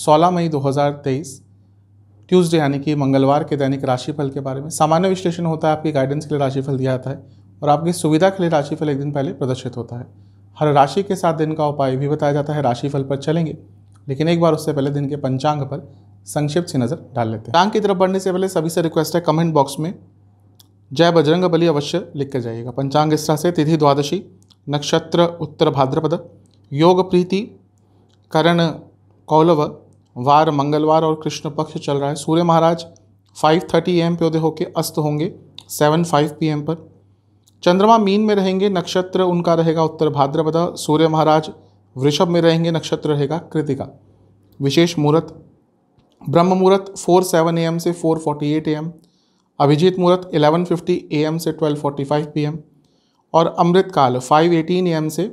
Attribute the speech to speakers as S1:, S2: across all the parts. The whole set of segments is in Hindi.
S1: 16 मई 2023 ट्यूसडे यानी कि मंगलवार के दैनिक राशिफल के बारे में सामान्य विश्लेषण होता है आपकी गाइडेंस के लिए राशिफल दिया जाता है और आपकी सुविधा के लिए राशिफल एक दिन पहले प्रदर्शित होता है हर राशि के साथ दिन का उपाय भी बताया जाता है राशिफल पर चलेंगे लेकिन एक बार उससे पहले दिन के पंचांग पर संक्षिप्त सी नज़र डाल लेते हैं पंचांग की तरफ बढ़ने से पहले सभी से रिक्वेस्ट है कमेंट बॉक्स में जय बजरंग बली अवश्य लिख कर जाइएगा पंचांग इस तरह से तिथि द्वादशी नक्षत्र उत्तर भाद्रपद योग प्रीति करण कौलव वार मंगलवार और कृष्ण पक्ष चल रहा है सूर्य महाराज 5:30 थर्टी एम पे उदय होकर अस्त होंगे फाइव पी एम पर चंद्रमा मीन में रहेंगे नक्षत्र उनका रहेगा उत्तर भाद्रपदा सूर्य महाराज वृषभ में रहेंगे नक्षत्र रहेगा कृतिका विशेष मुहूर्त ब्रह्म मुहूर्त फोर सेवन ए एम से four forty eight m Abhijit मुहूर्त एलेवन फिफ्टी ए एम से twelve forty five p m और अमृतकाल फाइव एटीन ए एम से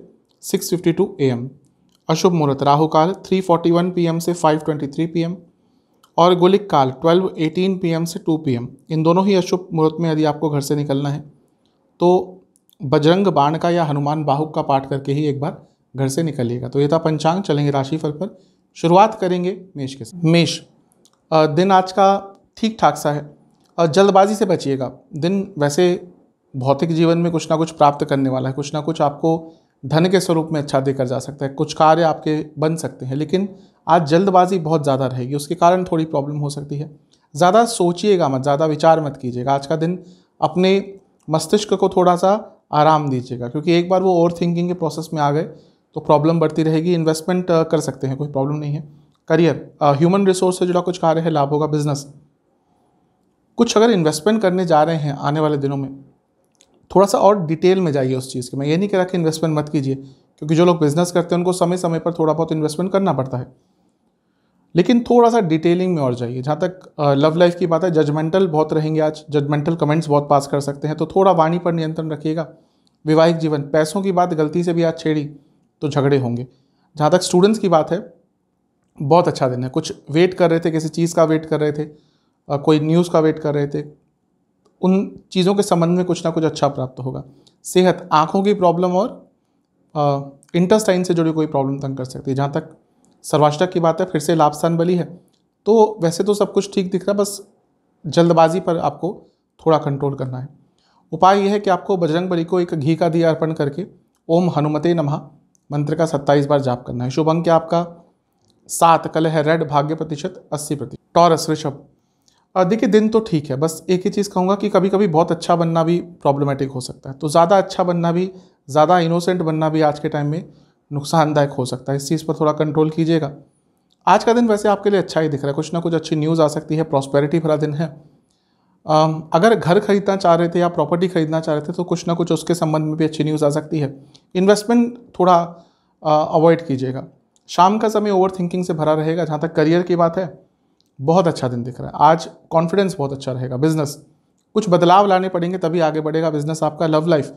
S1: सिक्स फिफ्टी ए एम अशुभ मुहूर्त राहु काल 3:41 पीएम से 5:23 पीएम और गोलिक काल 12:18 पीएम से 2 पीएम इन दोनों ही अशुभ मुहूर्त में यदि आपको घर से निकलना है तो बजरंग बाण का या हनुमान बाहुक का पाठ करके ही एक बार घर से निकलिएगा तो ये था पंचांग चलेंगे राशिफल पर शुरुआत करेंगे मेष के साथ मेष दिन आज का ठीक ठाक सा है जल्दबाजी से बचिएगा दिन वैसे भौतिक जीवन में कुछ ना कुछ प्राप्त करने वाला है कुछ ना कुछ आपको धन के स्वरूप में अच्छा देकर जा सकता है कुछ कार्य आपके बन सकते हैं लेकिन आज जल्दबाजी बहुत ज़्यादा रहेगी उसके कारण थोड़ी प्रॉब्लम हो सकती है ज़्यादा सोचिएगा मत ज़्यादा विचार मत कीजिएगा आज का दिन अपने मस्तिष्क को थोड़ा सा आराम दीजिएगा क्योंकि एक बार वो ओवर थिंकिंग के प्रोसेस में आ गए तो प्रॉब्लम बढ़ती रहेगी इन्वेस्टमेंट कर सकते हैं कोई प्रॉब्लम नहीं है करियर ह्यूमन रिसोर्स से जुड़ा कुछ कार्य है लाभ होगा बिजनेस कुछ अगर इन्वेस्टमेंट करने जा रहे हैं आने वाले दिनों में थोड़ा सा और डिटेल में जाइए उस चीज़ के मैं ये नहीं कह रहा कि इन्वेस्टमेंट मत कीजिए क्योंकि जो लोग बिजनेस करते हैं उनको समय समय पर थोड़ा बहुत इन्वेस्टमेंट करना पड़ता है लेकिन थोड़ा सा डिटेलिंग में और जाइए जहाँ तक लव लाइफ की बात है जजमेंटल बहुत रहेंगे आज जजमेंटल कमेंट्स बहुत पास कर सकते हैं तो थोड़ा वाणी पर नियंत्रण रखिएगा वैवाहिक जीवन पैसों की बात गलती से भी आज छेड़ी तो झगड़े होंगे जहाँ तक स्टूडेंट्स की बात है बहुत अच्छा दिन है कुछ वेट कर रहे थे किसी चीज़ का वेट कर रहे थे कोई न्यूज़ का वेट कर रहे थे उन चीज़ों के संबंध में कुछ ना कुछ अच्छा प्राप्त होगा सेहत आँखों की प्रॉब्लम और इंटरस्टाइन से जुड़ी कोई प्रॉब्लम तंग कर सकती है जहाँ तक सर्वाष्टक की बात है फिर से लाभस्थान बली है तो वैसे तो सब कुछ ठीक दिख रहा है बस जल्दबाजी पर आपको थोड़ा कंट्रोल करना है उपाय यह है कि आपको बजरंग बली को एक घी का दिया अर्पण करके ओम हनुमते नमः मंत्र का सत्ताईस बार जाप करना है शुभ अंक आपका सात कल है रेड भाग्य प्रतिशत अस्सी प्रतिशत टॉरस ऋषभ देखिए दिन तो ठीक है बस एक ही चीज़ कहूँगा कि कभी कभी बहुत अच्छा बनना भी प्रॉब्लमेटिक हो सकता है तो ज़्यादा अच्छा बनना भी ज़्यादा इनोसेंट बनना भी आज के टाइम में नुकसानदायक हो सकता है इस चीज़ पर थोड़ा कंट्रोल कीजिएगा आज का दिन वैसे आपके लिए अच्छा ही दिख रहा है कुछ ना कुछ अच्छी न्यूज़ आ सकती है प्रॉस्पेरिटी भरा दिन है अगर घर खरीदना चाह रहे थे या प्रॉपर्टी खरीदना चाह रहे थे तो कुछ ना कुछ उसके संबंध में भी अच्छी न्यूज़ आ सकती है इन्वेस्टमेंट थोड़ा अवॉइड कीजिएगा शाम का समय ओवर थिंकिंग से भरा रहेगा जहाँ तक करियर की बात है बहुत अच्छा दिन दिख रहा है आज कॉन्फिडेंस बहुत अच्छा रहेगा बिजनेस कुछ बदलाव लाने पड़ेंगे तभी आगे बढ़ेगा बिजनेस आपका लव लाइफ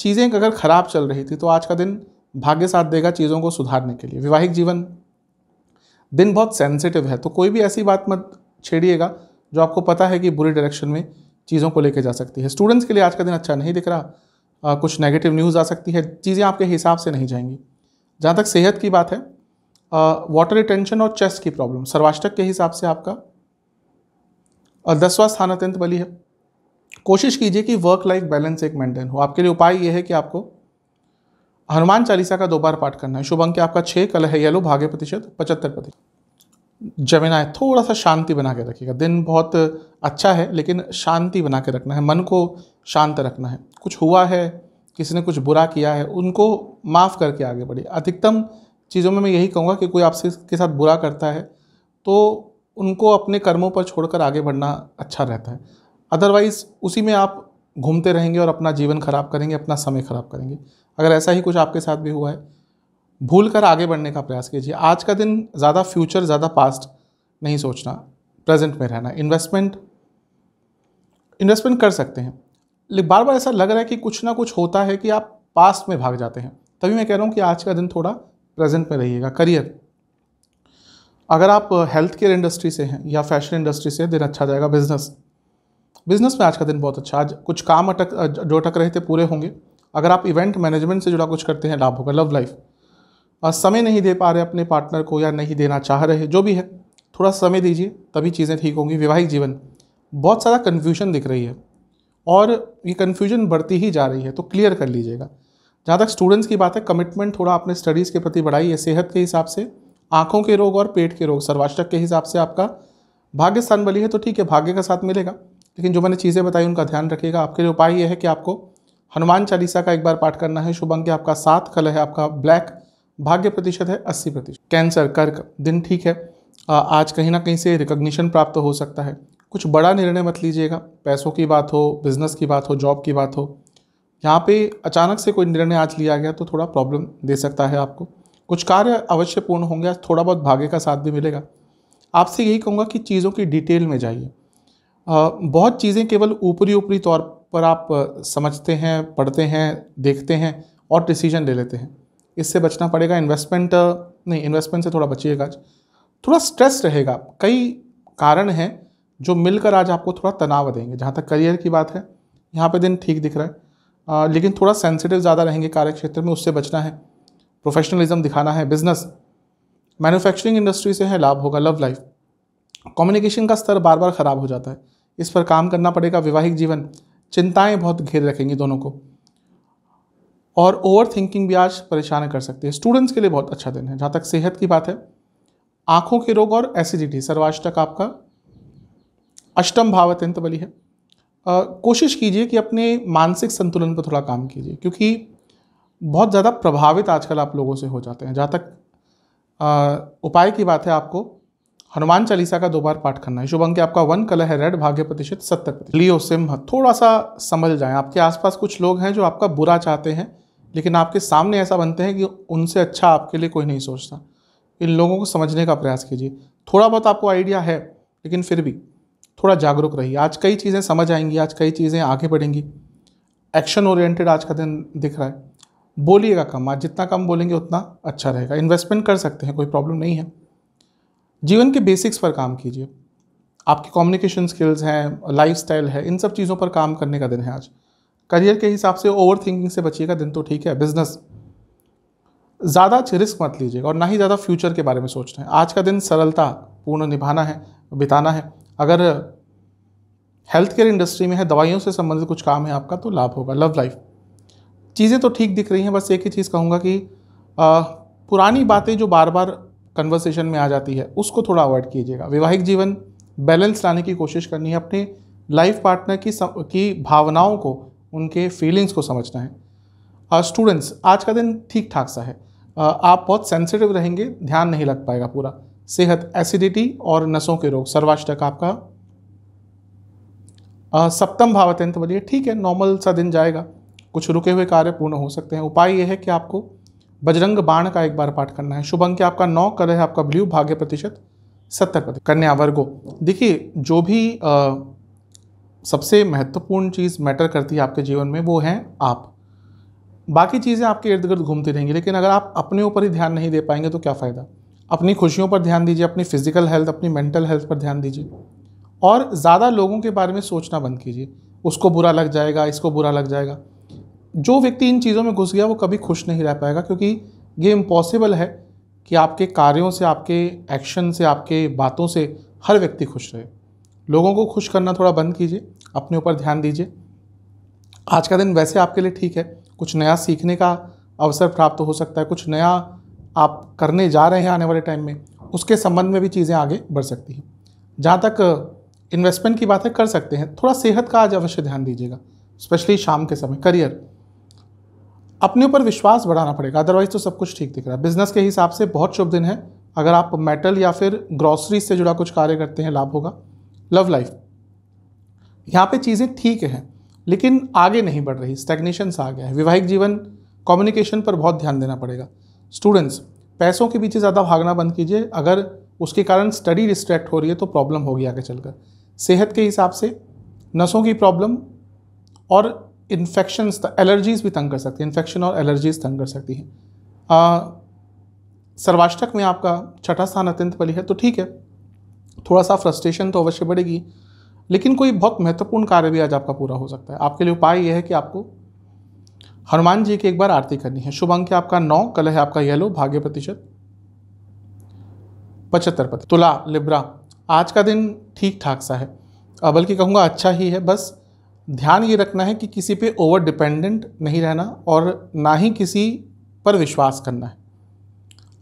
S1: चीज़ें अगर ख़राब चल रही थी तो आज का दिन भाग्य साथ देगा चीज़ों को सुधारने के लिए वैवाहिक जीवन दिन बहुत सेंसिटिव है तो कोई भी ऐसी बात मत छेड़िएगा जो आपको पता है कि बुरी डायरेक्शन में चीज़ों को लेके जा सकती है स्टूडेंट्स के लिए आज का दिन अच्छा नहीं दिख रहा आ, कुछ नेगेटिव न्यूज़ आ सकती है चीज़ें आपके हिसाब से नहीं जाएंगी जहाँ तक सेहत की बात है वाटर रिटेंशन और चेस्ट की प्रॉब्लम सर्वाष्टक के हिसाब से आपका और दसवां स्थान अत्यंत बली है कोशिश कीजिए कि वर्क लाइफ बैलेंस एक मेंटेन हो आपके लिए उपाय यह है कि आपको हनुमान चालीसा का दो बार पाठ करना है शुभ अंक आपका छः कल है येलो भाग्य प्रतिशत पचहत्तर प्रतिशत है थोड़ा सा शांति बना के रखिएगा दिन बहुत अच्छा है लेकिन शांति बना के रखना है मन को शांत रखना है कुछ हुआ है किसी ने कुछ बुरा किया है उनको माफ़ करके आगे बढ़िए अधिकतम चीज़ों में मैं यही कहूँगा कि कोई आपसे के साथ बुरा करता है तो उनको अपने कर्मों पर छोड़कर आगे बढ़ना अच्छा रहता है अदरवाइज़ उसी में आप घूमते रहेंगे और अपना जीवन खराब करेंगे अपना समय खराब करेंगे अगर ऐसा ही कुछ आपके साथ भी हुआ है भूल कर आगे बढ़ने का प्रयास कीजिए आज का दिन ज़्यादा फ्यूचर ज़्यादा पास्ट नहीं सोचना प्रेजेंट में रहना इन्वेस्टमेंट इन्वेस्टमेंट कर सकते हैं लेकिन बार बार ऐसा लग रहा है कि कुछ ना कुछ होता है कि आप पास्ट में भाग जाते हैं तभी मैं कह रहा हूँ कि आज का दिन थोड़ा प्रेजेंट में रहिएगा करियर अगर आप हेल्थ केयर इंडस्ट्री से हैं या फैशन इंडस्ट्री से दिन अच्छा जाएगा बिजनेस बिजनेस में आज का दिन बहुत अच्छा आज कुछ काम अटक जो अटक रहे थे पूरे होंगे अगर आप इवेंट मैनेजमेंट से जुड़ा कुछ करते हैं लाभ होगा लव लाइफ और समय नहीं दे पा रहे अपने पार्टनर को या नहीं देना चाह रहे जो भी है थोड़ा समय दीजिए तभी चीज़ें ठीक होंगी वैवाहिक जीवन बहुत सारा कन्फ्यूजन दिख रही है और ये कन्फ्यूजन बढ़ती ही जा रही है तो क्लियर कर लीजिएगा जहाँ तक स्टूडेंट्स की बात है कमिटमेंट थोड़ा आपने स्टडीज़ के प्रति बढ़ाई है सेहत के हिसाब से आँखों के रोग और पेट के रोग सर्वाष्टक के हिसाब से आपका भाग्य स्थान बली है तो ठीक है भाग्य का साथ मिलेगा लेकिन जो मैंने चीज़ें बताई उनका ध्यान रखिएगा आपके लिए उपाय यह है कि आपको हनुमान चालीसा का एक बार पाठ करना है शुभ अंक आपका सात कल है आपका ब्लैक भाग्य प्रतिशत है अस्सी प्रतिशत कैंसर कर्क दिन ठीक है आज कहीं ना कहीं से रिकग्निशन प्राप्त हो सकता है कुछ बड़ा निर्णय मत लीजिएगा पैसों की बात हो बिजनेस की बात हो जॉब की बात हो यहाँ पे अचानक से कोई निर्णय आज लिया गया तो थोड़ा प्रॉब्लम दे सकता है आपको कुछ कार्य अवश्य पूर्ण होंगे थोड़ा बहुत भाग्य का साथ भी मिलेगा आपसे यही कहूँगा कि चीज़ों की डिटेल में जाइए बहुत चीज़ें केवल ऊपरी ऊपरी तौर पर आप समझते हैं पढ़ते हैं देखते हैं और डिसीजन ले लेते हैं इससे बचना पड़ेगा इन्वेस्टमेंट नहीं इन्वेस्टमेंट से थोड़ा बचिएगा आज थोड़ा स्ट्रेस रहेगा कई कारण हैं जो मिलकर आज आपको थोड़ा तनाव देंगे जहाँ तक करियर की बात है यहाँ पे दिन ठीक दिख रहा है आ, लेकिन थोड़ा सेंसिटिव ज़्यादा रहेंगे कार्य क्षेत्र में उससे बचना है प्रोफेशनलिज्म दिखाना है बिजनेस मैन्युफैक्चरिंग इंडस्ट्री से है लाभ होगा लव लाइफ कम्युनिकेशन का स्तर बार बार ख़राब हो जाता है इस पर काम करना पड़ेगा वैवाहिक जीवन चिंताएं बहुत घेर रखेंगी दोनों को और ओवर थिंकिंग भी आज परेशान कर सकती है स्टूडेंट्स के लिए बहुत अच्छा दिन है जहाँ तक सेहत की बात है आँखों के रोग और एसिडिटी सर्वाष्टक आपका अष्टम भाव अत्यंत बली है कोशिश कीजिए कि अपने मानसिक संतुलन पर थोड़ा काम कीजिए क्योंकि बहुत ज़्यादा प्रभावित आजकल आप लोगों से हो जाते हैं जहाँ तक उपाय की बात है आपको हनुमान चालीसा का दो बार पाठ करना है शुभ अंक आपका वन कलर है रेड भाग्य प्रतिशत सत्तर प्रतिशत लियो सिम्ह थोड़ा सा संभल जाए आपके आसपास कुछ लोग हैं जो आपका बुरा चाहते हैं लेकिन आपके सामने ऐसा बनते हैं कि उनसे अच्छा आपके लिए कोई नहीं सोचता इन लोगों को समझने का प्रयास कीजिए थोड़ा बहुत आपको आइडिया है लेकिन फिर भी थोड़ा जागरूक रहिए आज कई चीज़ें समझ आएंगी आज कई चीज़ें आगे बढ़ेंगी एक्शन ओरिएंटेड आज का दिन दिख रहा है बोलिएगा कम आज जितना कम बोलेंगे उतना अच्छा रहेगा इन्वेस्टमेंट कर सकते हैं कोई प्रॉब्लम नहीं है जीवन के बेसिक्स पर काम कीजिए आपकी कम्युनिकेशन स्किल्स हैं लाइफ है इन सब चीज़ों पर काम करने का दिन है आज करियर के हिसाब से ओवर थिंकिंग से बचिएगा दिन तो ठीक है बिजनेस ज़्यादा रिस्क मत लीजिएगा और ना ही ज़्यादा फ्यूचर के बारे में रहे हैं आज का दिन सरलता पूर्ण निभाना है बिताना है अगर हेल्थ केयर इंडस्ट्री में है दवाइयों से संबंधित कुछ काम है आपका तो लाभ होगा लव लाइफ चीज़ें तो ठीक दिख रही हैं बस एक ही चीज़ कहूँगा कि आ, पुरानी बातें जो बार बार कन्वर्सेशन में आ जाती है उसको थोड़ा अवॉइड कीजिएगा वैवाहिक जीवन बैलेंस लाने की कोशिश करनी है अपने लाइफ पार्टनर की सम, की भावनाओं को उनके फीलिंग्स को समझना है स्टूडेंट्स आज का दिन ठीक ठाक सा है आ, आप बहुत सेंसिटिव रहेंगे ध्यान नहीं लग पाएगा पूरा सेहत एसिडिटी और नसों के रोग सर्वाष्टक आपका सप्तम भाव अत्यंत बलिए ठीक है नॉर्मल सा दिन जाएगा कुछ रुके हुए कार्य पूर्ण हो सकते हैं उपाय यह है कि आपको बजरंग बाण का एक बार पाठ करना है शुभ अंक आपका नौ कर है आपका ब्ल्यू भाग्य प्रतिशत सत्तर प्रतिशत कन्या वर्गो देखिए जो भी आ, सबसे महत्वपूर्ण चीज़ मैटर करती है आपके जीवन में वो हैं आप बाकी चीज़ें आपके इर्द गिर्द घूमती रहेंगी लेकिन अगर आप अपने ऊपर ही ध्यान नहीं दे पाएंगे तो क्या फ़ायदा अपनी खुशियों पर ध्यान दीजिए अपनी फिज़िकल हेल्थ अपनी मेंटल हेल्थ पर ध्यान दीजिए और ज़्यादा लोगों के बारे में सोचना बंद कीजिए उसको बुरा लग जाएगा इसको बुरा लग जाएगा जो व्यक्ति इन चीज़ों में घुस गया वो कभी खुश नहीं रह पाएगा क्योंकि ये इम्पॉसिबल है कि आपके कार्यों से आपके एक्शन से आपके बातों से हर व्यक्ति खुश रहे लोगों को खुश करना थोड़ा बंद कीजिए अपने ऊपर ध्यान दीजिए आज का दिन वैसे आपके लिए ठीक है कुछ नया सीखने का अवसर प्राप्त हो सकता है कुछ नया आप करने जा रहे हैं आने वाले टाइम में उसके संबंध में भी चीज़ें आगे बढ़ सकती हैं जहाँ तक इन्वेस्टमेंट uh, की बात है कर सकते हैं थोड़ा सेहत का आज अवश्य ध्यान दीजिएगा स्पेशली शाम के समय करियर अपने ऊपर विश्वास बढ़ाना पड़ेगा अदरवाइज तो सब कुछ ठीक दिख रहा है बिजनेस के हिसाब से बहुत शुभ दिन है अगर आप मेटल या फिर ग्रॉसरीज से जुड़ा कुछ कार्य करते हैं लाभ होगा लव लाइफ यहाँ पे चीज़ें ठीक हैं लेकिन आगे नहीं बढ़ रही स्टेग्नेशंस आ गया है वैवाहिक जीवन कम्युनिकेशन पर बहुत ध्यान देना पड़ेगा स्टूडेंट्स पैसों के पीछे ज़्यादा भागना बंद कीजिए अगर उसके कारण स्टडी डिस्ट्रैक्ट हो रही है तो प्रॉब्लम होगी आगे चलकर सेहत के हिसाब से नसों की प्रॉब्लम और इन्फेक्शंस एलर्जीज़ भी तंग कर सकती है इन्फेक्शन और एलर्जीज़ तंग कर सकती हैं सर्वाष्टक में आपका छठा स्थान अत्यंत बली है तो ठीक है थोड़ा सा फ्रस्ट्रेशन तो अवश्य बढ़ेगी लेकिन कोई बहुत महत्वपूर्ण कार्य भी आज आपका पूरा हो सकता है आपके लिए उपाय यह है कि आपको हनुमान जी की एक बार आरती करनी है शुभ अंक है आपका नौ कलर है आपका येलो भाग्य प्रतिशत पचहत्तर प्रतिशत तुला लिब्रा आज का दिन ठीक ठाक सा है बल्कि कहूँगा अच्छा ही है बस ध्यान ये रखना है कि किसी पे ओवर डिपेंडेंट नहीं रहना और ना ही किसी पर विश्वास करना है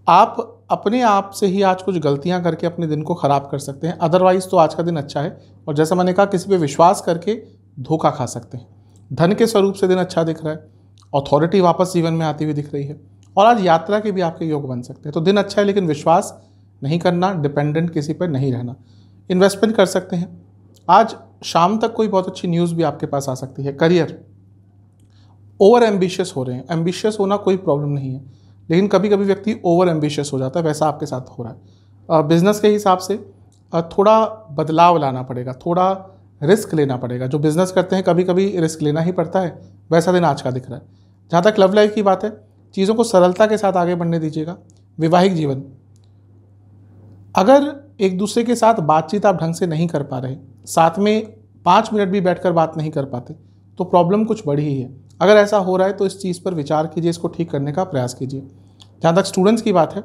S1: आप अपने आप से ही आज कुछ गलतियां करके अपने दिन को ख़राब कर सकते हैं अदरवाइज़ तो आज का दिन अच्छा है और जैसा मैंने कहा किसी पे विश्वास करके धोखा खा सकते हैं धन के स्वरूप से दिन अच्छा दिख रहा है अथॉरिटी वापस जीवन में आती हुई दिख रही है और आज यात्रा के भी आपके योग बन सकते हैं तो दिन अच्छा है लेकिन विश्वास नहीं करना डिपेंडेंट किसी पर नहीं रहना इन्वेस्टमेंट कर सकते हैं आज शाम तक कोई बहुत अच्छी न्यूज़ भी आपके पास आ सकती है करियर ओवर एम्बिशियस हो रहे हैं एम्बिशियस होना कोई प्रॉब्लम नहीं है लेकिन कभी कभी व्यक्ति ओवर एम्बिशियस हो जाता है वैसा आपके साथ हो रहा है बिज़नेस के हिसाब से थोड़ा बदलाव लाना पड़ेगा थोड़ा रिस्क लेना पड़ेगा जो बिज़नेस करते हैं कभी कभी रिस्क लेना ही पड़ता है वैसा दिन आज का दिख रहा है जहाँ तक लव लाइफ की बात है चीज़ों को सरलता के साथ आगे बढ़ने दीजिएगा वैवाहिक जीवन अगर एक दूसरे के साथ बातचीत आप ढंग से नहीं कर पा रहे साथ में पाँच मिनट भी बैठकर बात नहीं कर पाते तो प्रॉब्लम कुछ बड़ी ही है अगर ऐसा हो रहा है तो इस चीज़ पर विचार कीजिए इसको ठीक करने का प्रयास कीजिए जहाँ तक स्टूडेंट्स की बात है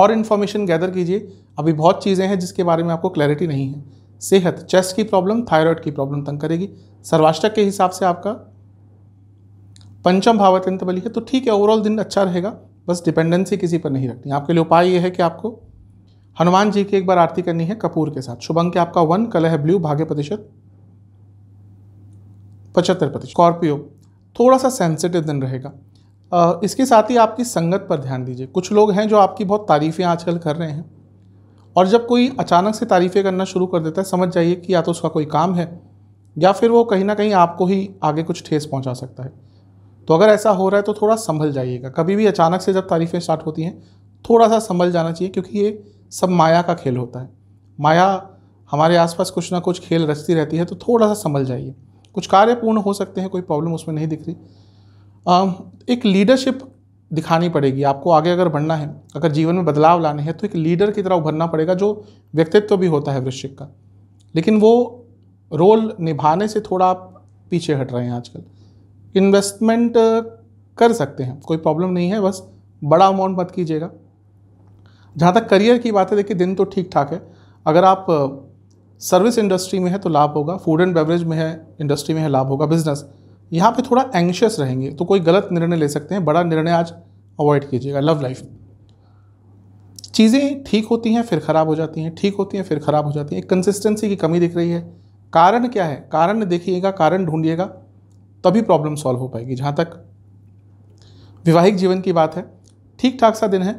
S1: और इन्फॉर्मेशन गैदर कीजिए अभी बहुत चीज़ें हैं जिसके बारे में आपको क्लैरिटी नहीं है सेहत चेस्ट की प्रॉब्लम थायराइड की प्रॉब्लम तंग करेगी सर्वाष्टक के हिसाब से आपका पंचम भाव अत्यंत बली है तो ठीक है ओवरऑल दिन अच्छा रहेगा बस डिपेंडेंसी किसी पर नहीं रखनी आपके लिए उपाय ये है कि आपको हनुमान जी की एक बार आरती करनी है कपूर के साथ शुभ अंक आपका वन कलर है ब्लू भाग्य प्रतिशत पचहत्तर प्रतिशत स्कॉर्पियो थोड़ा सा सेंसिटिव दिन रहेगा इसके साथ ही आपकी संगत पर ध्यान दीजिए कुछ लोग हैं जो आपकी बहुत तारीफ़ें आजकल कर रहे हैं और जब कोई अचानक से तारीफ़ें करना शुरू कर देता है समझ जाइए कि या तो उसका कोई काम है या फिर वो कहीं ना कहीं आपको ही आगे कुछ ठेस पहुंचा सकता है तो अगर ऐसा हो रहा है तो थोड़ा संभल जाइएगा कभी भी अचानक से जब तारीफ़ें स्टार्ट होती हैं थोड़ा सा संभल जाना चाहिए क्योंकि ये सब माया का खेल होता है माया हमारे आसपास कुछ ना कुछ खेल रचती रहती है तो थोड़ा सा संभल जाइए कुछ कार्य पूर्ण हो सकते हैं कोई प्रॉब्लम उसमें नहीं दिख रही एक लीडरशिप दिखानी पड़ेगी आपको आगे अगर बढ़ना है अगर जीवन में बदलाव लाने हैं तो एक लीडर की तरह उभरना पड़ेगा जो व्यक्तित्व भी होता है वृश्चिक का लेकिन वो रोल निभाने से थोड़ा आप पीछे हट रहे हैं आजकल इन्वेस्टमेंट uh, कर सकते हैं कोई प्रॉब्लम नहीं है बस बड़ा अमाउंट मत कीजिएगा जहाँ तक करियर की बात है देखिए दिन तो ठीक ठाक है अगर आप सर्विस uh, इंडस्ट्री में है तो लाभ होगा फूड एंड बेवरेज में है इंडस्ट्री में है लाभ होगा बिजनेस यहाँ पे थोड़ा एंशियस रहेंगे तो कोई गलत निर्णय ले सकते हैं बड़ा निर्णय आज अवॉइड कीजिएगा लव लाइफ चीज़ें ठीक होती हैं फिर ख़राब हो जाती हैं ठीक होती हैं फिर ख़राब हो जाती हैं कंसिस्टेंसी की कमी दिख रही है कारण क्या है कारण देखिएगा कारण ढूंढिएगा तभी प्रॉब्लम सॉल्व हो पाएगी जहाँ तक वैवाहिक जीवन की बात है ठीक ठाक सा दिन है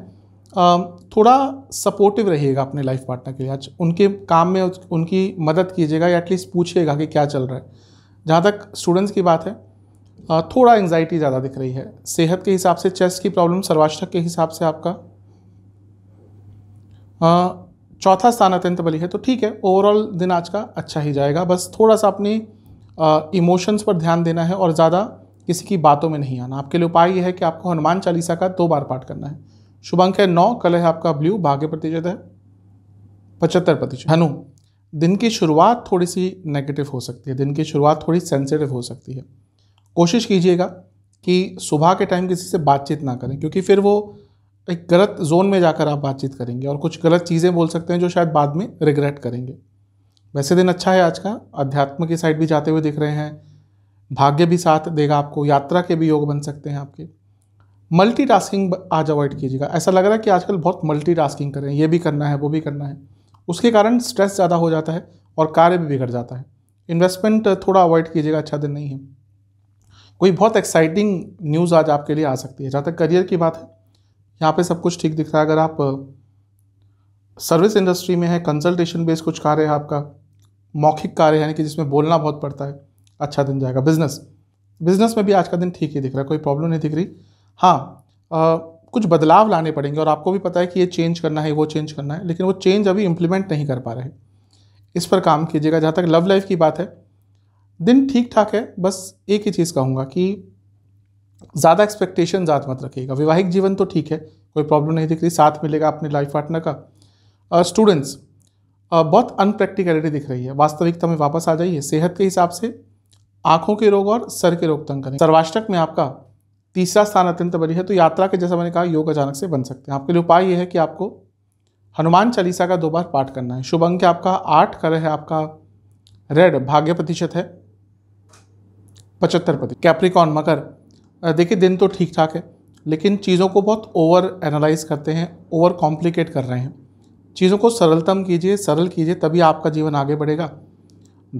S1: थोड़ा सपोर्टिव रहिएगा अपने लाइफ पार्टनर के लिए आज उनके काम में उनकी मदद कीजिएगा या एटलीस्ट पूछिएगा कि क्या चल रहा है जहाँ तक स्टूडेंट्स की बात है थोड़ा एंग्जाइटी ज़्यादा दिख रही है सेहत के हिसाब से चेस्ट की प्रॉब्लम सर्वाष्टक के हिसाब से आपका चौथा स्थान अत्यंत बली है तो ठीक है ओवरऑल दिन आज का अच्छा ही जाएगा बस थोड़ा सा अपनी इमोशंस पर ध्यान देना है और ज़्यादा किसी की बातों में नहीं आना आपके लिए उपाय यह है कि आपको हनुमान चालीसा का दो बार पाठ करना है शुभ अंक है नौ कल है आपका ब्लू भाग्य प्रतिशत है पचहत्तर प्रतिशत हनु दिन की शुरुआत थोड़ी सी नेगेटिव हो सकती है दिन की शुरुआत थोड़ी सेंसिटिव हो सकती है कोशिश कीजिएगा कि सुबह के टाइम किसी से बातचीत ना करें क्योंकि फिर वो एक गलत जोन में जाकर आप बातचीत करेंगे और कुछ गलत चीज़ें बोल सकते हैं जो शायद बाद में रिग्रेट करेंगे वैसे दिन अच्छा है आज का अध्यात्म की साइड भी जाते हुए दिख रहे हैं भाग्य भी साथ देगा आपको यात्रा के भी योग बन सकते हैं आपके मल्टीटास्किंग आज अवॉइड कीजिएगा ऐसा लग रहा है कि आजकल बहुत मल्टीटास्किंग कर रहे हैं ये भी करना है वो भी करना है उसके कारण स्ट्रेस ज़्यादा हो जाता है और कार्य भी बिगड़ जाता है इन्वेस्टमेंट थोड़ा अवॉइड कीजिएगा अच्छा दिन नहीं है कोई बहुत एक्साइटिंग न्यूज़ आज आपके लिए आ सकती है जहाँ तक करियर की बात है यहाँ पे सब कुछ ठीक दिख रहा है अगर आप सर्विस इंडस्ट्री में है कंसल्टेशन बेस्ड कुछ कार्य है आपका मौखिक कार्य यानी कि जिसमें बोलना बहुत पड़ता है अच्छा दिन जाएगा बिजनेस बिजनेस में भी आज का दिन ठीक ही दिख रहा है कोई प्रॉब्लम नहीं दिख रही हाँ आ, कुछ बदलाव लाने पड़ेंगे और आपको भी पता है कि ये चेंज करना है वो चेंज करना है लेकिन वो चेंज अभी इम्प्लीमेंट नहीं कर पा रहे इस पर काम कीजिएगा जहाँ तक लव लाइफ की बात है दिन ठीक ठाक है बस एक ही चीज़ कहूँगा कि ज़्यादा एक्सपेक्टेशन ज़्यादा मत रखिएगा वैवाहिक जीवन तो ठीक है कोई प्रॉब्लम नहीं दिख रही साथ मिलेगा अपने लाइफ पार्टनर का स्टूडेंट्स uh, बहुत अनप्रैक्टिकलिटी दिख रही है वास्तविकता में वापस आ जाइए सेहत के हिसाब से आंखों के रोग और सर के रोग तंग करें सर्वाष्टक में आपका तीसरा स्थान अत्यंत बड़ी है तो यात्रा के जैसा मैंने कहा योग अचानक से बन सकते हैं आपके लिए उपाय ये है कि आपको हनुमान चालीसा का दो बार पाठ करना है शुभ अंक आपका आठ कर है आपका रेड भाग्य प्रतिशत है पचहत्तर प्रतिशत कैप्रिकॉन मकर देखिए दिन तो ठीक ठाक है लेकिन चीज़ों को बहुत ओवर एनालाइज करते हैं ओवर कॉम्प्लिकेट कर रहे हैं चीज़ों को सरलतम कीजिए सरल कीजिए तभी आपका जीवन आगे बढ़ेगा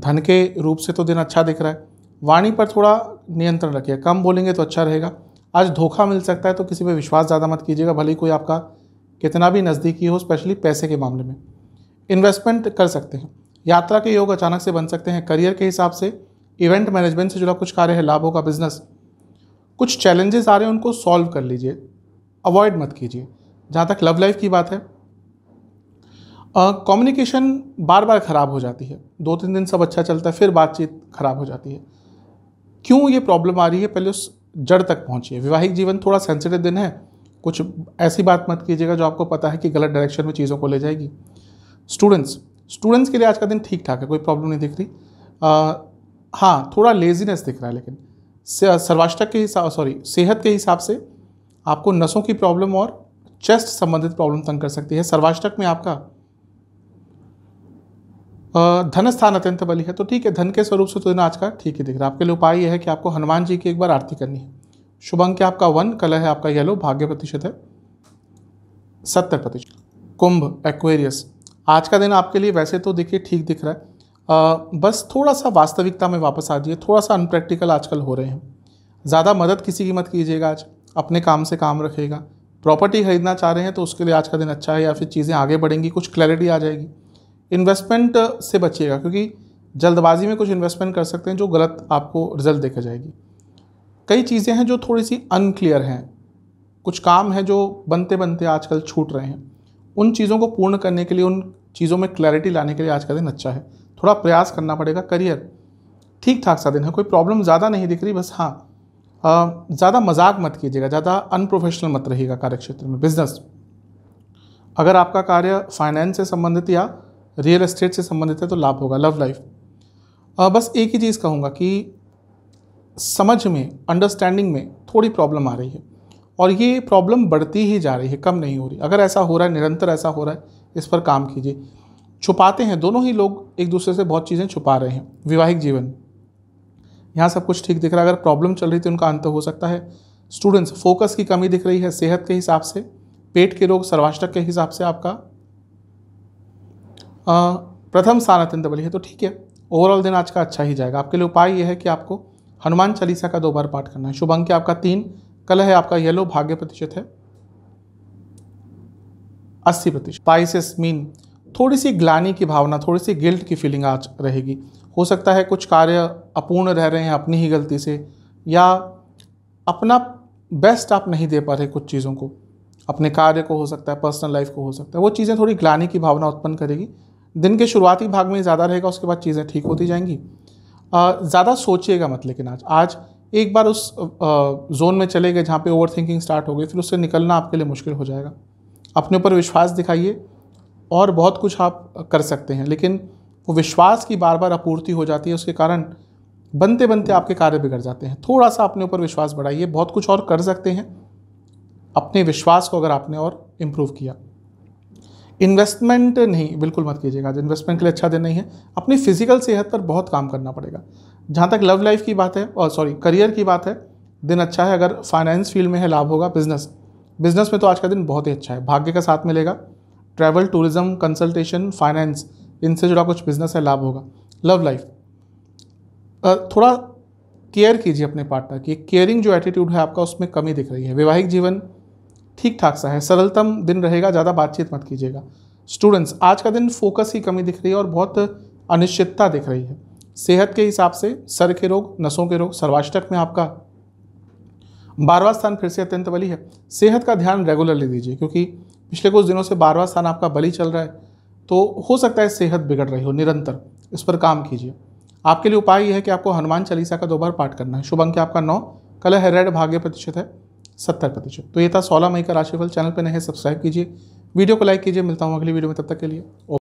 S1: धन के रूप से तो दिन अच्छा दिख रहा है वाणी पर थोड़ा नियंत्रण रखिए कम बोलेंगे तो अच्छा रहेगा आज धोखा मिल सकता है तो किसी पर विश्वास ज़्यादा मत कीजिएगा भले ही कोई आपका कितना भी नज़दीकी हो स्पेशली पैसे के मामले में इन्वेस्टमेंट कर सकते हैं यात्रा के योग अचानक से बन सकते हैं करियर के हिसाब से इवेंट मैनेजमेंट से जुड़ा कुछ कार्य है लाभ होगा बिजनेस कुछ चैलेंजेस आ रहे हैं उनको सॉल्व कर लीजिए अवॉइड मत कीजिए जहाँ तक लव लाइफ की बात है कम्युनिकेशन बार बार ख़राब हो जाती है दो तीन दिन सब अच्छा चलता है फिर बातचीत ख़राब हो जाती है क्यों ये प्रॉब्लम आ रही है पहले उस जड़ तक पहुँचिए वैवाहिक जीवन थोड़ा सेंसिटिव दिन है कुछ ऐसी बात मत कीजिएगा जो आपको पता है कि गलत डायरेक्शन में चीज़ों को ले जाएगी स्टूडेंट्स स्टूडेंट्स के लिए आज का दिन ठीक ठाक है कोई प्रॉब्लम नहीं दिख रही आ, हाँ थोड़ा लेजीनेस दिख रहा है लेकिन सर्वाष्टक के हिसाब सॉरी सेहत के हिसाब से आपको नसों की प्रॉब्लम और चेस्ट संबंधित प्रॉब्लम तंग कर सकती है सर्वाष्टक में आपका धन स्थान अत्यंत बलि है तो ठीक है धन के स्वरूप से तो दिन आज का ठीक ही दिख रहा है आपके लिए उपाय यह है कि आपको हनुमान जी की एक बार आरती करनी है शुभ अंक आपका वन कलर है आपका येलो भाग्य प्रतिशत है सत्तर प्रतिशत कुंभ एक्वेरियस आज का दिन आपके लिए वैसे तो देखिए ठीक दिख रहा है आ, बस थोड़ा सा वास्तविकता में वापस आ जाइए थोड़ा सा अनप्रैक्टिकल आजकल हो रहे हैं ज़्यादा मदद किसी की मत कीजिएगा आज अपने काम से काम रखेगा प्रॉपर्टी खरीदना चाह रहे हैं तो उसके लिए आज का दिन अच्छा है या फिर चीज़ें आगे बढ़ेंगी कुछ क्लैरिटी आ जाएगी इन्वेस्टमेंट uh, से बचिएगा क्योंकि जल्दबाजी में कुछ इन्वेस्टमेंट कर सकते हैं जो गलत आपको रिजल्ट देखा जाएगी कई चीज़ें हैं जो थोड़ी सी अनक्लियर हैं कुछ काम हैं जो बनते बनते आजकल छूट रहे हैं उन चीज़ों को पूर्ण करने के लिए उन चीज़ों में क्लैरिटी लाने के लिए आज का दिन अच्छा है थोड़ा प्रयास करना पड़ेगा करियर ठीक ठाक सा दिन है कोई प्रॉब्लम ज़्यादा नहीं दिख रही बस हाँ ज़्यादा मजाक मत कीजिएगा ज़्यादा अनप्रोफेशनल मत रहेगा कार्यक्षेत्र में बिजनेस अगर आपका कार्य फाइनेंस से संबंधित या रियल एस्टेट से संबंधित है तो लाभ होगा लव लाइफ बस एक ही चीज़ कहूँगा कि समझ में अंडरस्टैंडिंग में थोड़ी प्रॉब्लम आ रही है और ये प्रॉब्लम बढ़ती ही जा रही है कम नहीं हो रही अगर ऐसा हो रहा है निरंतर ऐसा हो रहा है इस पर काम कीजिए छुपाते हैं दोनों ही लोग एक दूसरे से बहुत चीज़ें छुपा रहे हैं विवाहिक जीवन यहाँ सब कुछ ठीक दिख रहा है अगर प्रॉब्लम चल रही थी उनका अंत हो सकता है स्टूडेंट्स फोकस की कमी दिख रही है सेहत के हिसाब से पेट के रोग सर्वाष्टक के हिसाब से आपका प्रथम स्थान अत्यंत बलि है तो ठीक है ओवरऑल दिन आज का अच्छा ही जाएगा आपके लिए उपाय यह है कि आपको हनुमान चालीसा का दो बार पाठ करना है शुभ अंक है आपका तीन कल है आपका येलो भाग्य प्रतिशत है अस्सी प्रतिशत पाइसिस मीन थोड़ी सी ग्लानी की भावना थोड़ी सी गिल्ट की फीलिंग आज रहेगी हो सकता है कुछ कार्य अपूर्ण रह रहे हैं अपनी ही गलती से या अपना बेस्ट आप नहीं दे पा रहे कुछ चीज़ों को अपने कार्य को हो सकता है पर्सनल लाइफ को हो सकता है वो चीज़ें थोड़ी ग्लानी की भावना उत्पन्न करेगी दिन के शुरुआती भाग में ज़्यादा रहेगा उसके बाद चीज़ें ठीक होती जाएंगी ज़्यादा सोचिएगा मत लेकिन आज आज एक बार उस जोन में चले गए जहाँ पे ओवर थिंकिंग स्टार्ट हो गई फिर उससे निकलना आपके लिए मुश्किल हो जाएगा अपने ऊपर विश्वास दिखाइए और बहुत कुछ आप कर सकते हैं लेकिन वो विश्वास की बार बार आपूर्ति हो जाती है उसके कारण बनते बनते आपके कार्य बिगड़ जाते हैं थोड़ा सा अपने ऊपर विश्वास बढ़ाइए बहुत कुछ और कर सकते हैं अपने विश्वास को अगर आपने और इम्प्रूव किया इन्वेस्टमेंट नहीं बिल्कुल मत कीजिएगा आज इन्वेस्टमेंट के लिए अच्छा दिन नहीं है अपनी फिजिकल सेहत पर बहुत काम करना पड़ेगा जहाँ तक लव लाइफ की बात है और सॉरी करियर की बात है दिन अच्छा है अगर फाइनेंस फील्ड में है लाभ होगा बिजनेस बिजनेस में तो आज का दिन बहुत ही अच्छा है भाग्य का साथ मिलेगा ट्रैवल टूरिज्म कंसल्टेशन फाइनेंस इनसे जुड़ा कुछ बिजनेस है लाभ होगा लव लाइफ थोड़ा केयर कीजिए अपने पार्टनर की केयरिंग जो एटीट्यूड है आपका उसमें कमी दिख रही है वैवाहिक जीवन ठीक ठाक सा है सरलतम दिन रहेगा ज़्यादा बातचीत मत कीजिएगा स्टूडेंट्स आज का दिन फोकस की कमी दिख रही है और बहुत अनिश्चितता दिख रही है सेहत के हिसाब से सर के रोग नसों के रोग सर्वाष्टक में आपका बारवा स्थान फिर से अत्यंत बली है सेहत का ध्यान रेगुलरली दीजिए क्योंकि पिछले कुछ दिनों से बारवा स्थान आपका बली चल रहा है तो हो सकता है सेहत बिगड़ रही हो निरंतर इस पर काम कीजिए आपके लिए उपाय यह है कि आपको हनुमान चालीसा का दो बार पाठ करना है शुभ अंक आपका नौ कलर है रेड भाग्य प्रतिशत है सत्तर प्रतिशत तो ये था सोलह मई का राशिफल चैनल पर नए सब्सक्राइब कीजिए वीडियो को लाइक कीजिए मिलता हूँ अगली वीडियो में तब तक के लिए